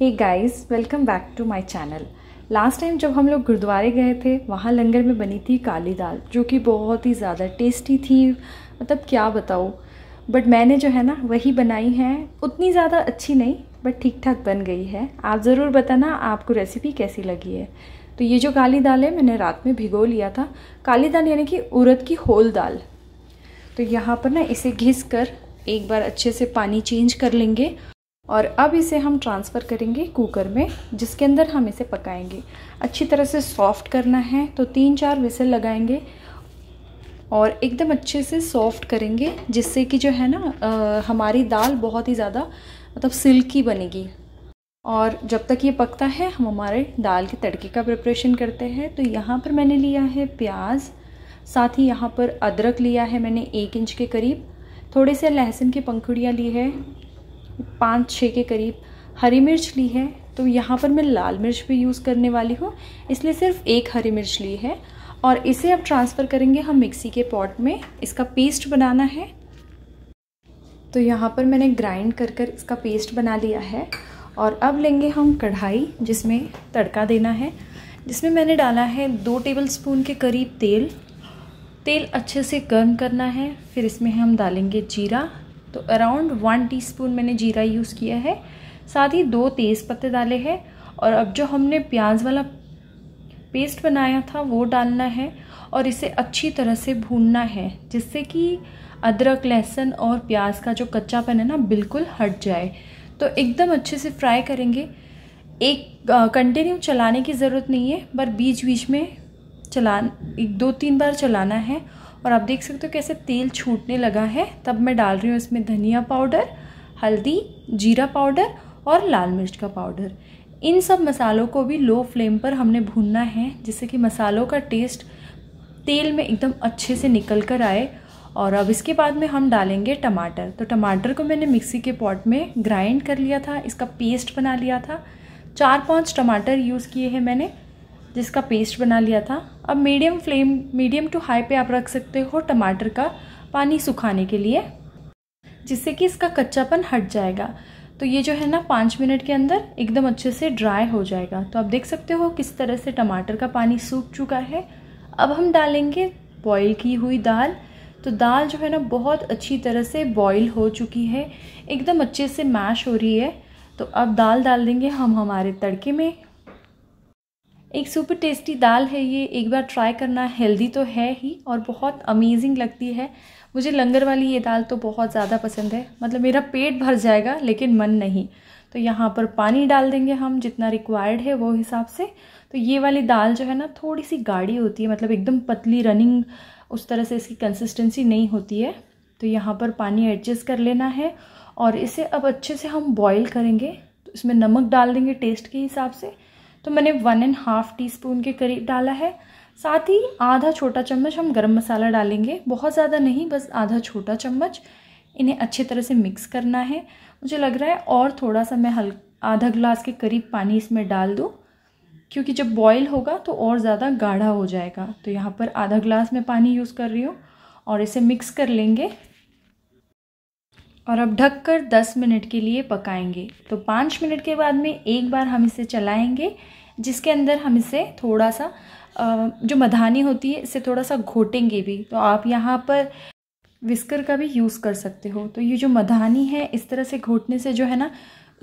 Hey guys welcome back to my channel last time जब हम लोग गुरुद्वारे गए थे वहाँ लंगर में बनी थी काली दाल जो कि बहुत ही ज़्यादा टेस्टी थी मतलब क्या बताऊँ बट मैंने जो है ना वही बनाई है उतनी ज़्यादा अच्छी नहीं बट ठीक ठाक बन गई है आप ज़रूर बताना आपको रेसिपी कैसी लगी है तो ये जो काली दाल है मैंने रात में भिगो लिया था काली दाल यानी कि उड़द की होल दाल तो यहाँ पर ना इसे घिस कर एक बार अच्छे से पानी चेंज कर लेंगे और अब इसे हम ट्रांसफ़र करेंगे कुकर में जिसके अंदर हम इसे पकाएंगे अच्छी तरह से सॉफ्ट करना है तो तीन चार विसल लगाएंगे और एकदम अच्छे से सॉफ्ट करेंगे जिससे कि जो है ना आ, हमारी दाल बहुत ही ज़्यादा मतलब सिल्की बनेगी और जब तक ये पकता है हम हमारे दाल के तड़के का प्रिपरेशन करते हैं तो यहाँ पर मैंने लिया है प्याज साथ ही यहाँ पर अदरक लिया है मैंने एक इंच के करीब थोड़े से लहसुन की पंखुड़ियाँ ली है पाँच छः के करीब हरी मिर्च ली है तो यहाँ पर मैं लाल मिर्च भी यूज़ करने वाली हूँ इसलिए सिर्फ एक हरी मिर्च ली है और इसे अब ट्रांसफ़र करेंगे हम मिक्सी के पॉट में इसका पेस्ट बनाना है तो यहाँ पर मैंने ग्राइंड कर कर इसका पेस्ट बना लिया है और अब लेंगे हम कढ़ाई जिसमें तड़का देना है जिसमें मैंने डाला है दो टेबल स्पून के करीब तेल तेल अच्छे से गर्म करना है फिर इसमें हम डालेंगे जीरा तो अराउंड वन टीस्पून मैंने जीरा यूज़ किया है साथ ही दो तेज़ पत्ते डाले हैं और अब जो हमने प्याज वाला पेस्ट बनाया था वो डालना है और इसे अच्छी तरह से भूनना है जिससे कि अदरक लहसुन और प्याज का जो कच्चापन है ना बिल्कुल हट जाए तो एकदम अच्छे से फ्राई करेंगे एक कंटिन्यू चलाने की ज़रूरत नहीं है पर बीच बीच में चला एक दो तीन बार चलाना है और आप देख सकते हो कैसे तेल छूटने लगा है तब मैं डाल रही हूँ इसमें धनिया पाउडर हल्दी जीरा पाउडर और लाल मिर्च का पाउडर इन सब मसालों को भी लो फ्लेम पर हमने भूनना है जिससे कि मसालों का टेस्ट तेल में एकदम अच्छे से निकल कर आए और अब इसके बाद में हम डालेंगे टमाटर तो टमाटर को मैंने मिक्सी के पॉट में ग्राइंड कर लिया था इसका पेस्ट बना लिया था चार पांच टमाटर यूज़ किए हैं मैंने जिसका पेस्ट बना लिया था अब medium flame medium to high पे आप रख सकते हो टमाटर का पानी सुखाने के लिए जिससे कि इसका कच्चापन हट जाएगा तो ये जो है ना पाँच मिनट के अंदर एकदम अच्छे से ड्राई हो जाएगा तो आप देख सकते हो किस तरह से टमाटर का पानी सूख चुका है अब हम डालेंगे बॉईल की हुई दाल तो दाल जो है ना बहुत अच्छी तरह से बॉईल हो चुकी है एकदम अच्छे से मैश हो रही है तो अब दाल डाल देंगे हम हमारे तड़के में एक सुपर टेस्टी दाल है ये एक बार ट्राई करना हेल्दी तो है ही और बहुत अमेजिंग लगती है मुझे लंगर वाली ये दाल तो बहुत ज़्यादा पसंद है मतलब मेरा पेट भर जाएगा लेकिन मन नहीं तो यहाँ पर पानी डाल देंगे हम जितना रिक्वायर्ड है वो हिसाब से तो ये वाली दाल जो है ना थोड़ी सी गाढ़ी होती है मतलब एकदम पतली रनिंग उस तरह से इसकी कंसिस्टेंसी नहीं होती है तो यहाँ पर पानी एडजस्ट कर लेना है और इसे अब अच्छे से हम बॉईल करेंगे तो इसमें नमक डाल देंगे टेस्ट के हिसाब से तो मैंने one and half teaspoon के करीब डाला है साथ ही आधा छोटा चम्मच हम गरम मसाला डालेंगे बहुत ज़्यादा नहीं बस आधा छोटा चम्मच इन्हें अच्छी तरह से मिक्स करना है मुझे लग रहा है और थोड़ा सा मैं हल आधा ग्लास के करीब पानी इसमें डाल दूँ क्योंकि जब बॉईल होगा तो और ज़्यादा गाढ़ा हो जाएगा तो यहाँ पर आधा ग्लास में पानी यूज़ कर रही हूँ और इसे मिक्स कर लेंगे और अब ढककर 10 मिनट के लिए पकाएंगे तो 5 मिनट के बाद में एक बार हम इसे चलाएंगे जिसके अंदर हम इसे थोड़ा सा जो मधानी होती है इसे थोड़ा सा घोटेंगे भी तो आप यहाँ पर विस्कर का भी यूज़ कर सकते हो तो ये जो मधानी है इस तरह से घोटने से जो है ना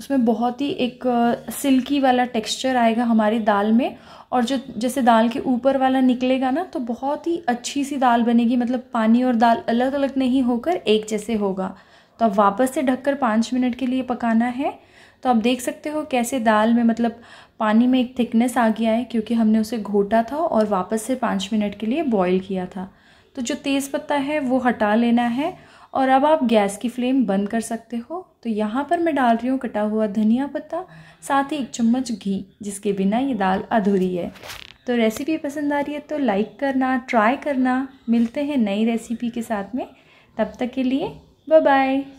उसमें बहुत ही एक सिल्की वाला टेक्सचर आएगा हमारी दाल में और जो जैसे दाल के ऊपर वाला निकलेगा ना तो बहुत ही अच्छी सी दाल बनेगी मतलब पानी और दाल अलग अलग नहीं होकर एक जैसे होगा तो अब वापस से ढककर पाँच मिनट के लिए पकाना है तो आप देख सकते हो कैसे दाल में मतलब पानी में एक थिकनेस आ गया है क्योंकि हमने उसे घोटा था और वापस से पाँच मिनट के लिए बॉईल किया था तो जो तेज़ पत्ता है वो हटा लेना है और अब आप गैस की फ्लेम बंद कर सकते हो तो यहाँ पर मैं डाल रही हूँ कटा हुआ धनिया पत्ता साथ ही एक चम्मच घी जिसके बिना ये दाल अधूरी है तो रेसिपी पसंद आ रही है तो लाइक करना ट्राई करना मिलते हैं नई रेसिपी के साथ में तब तक के लिए Bye-bye.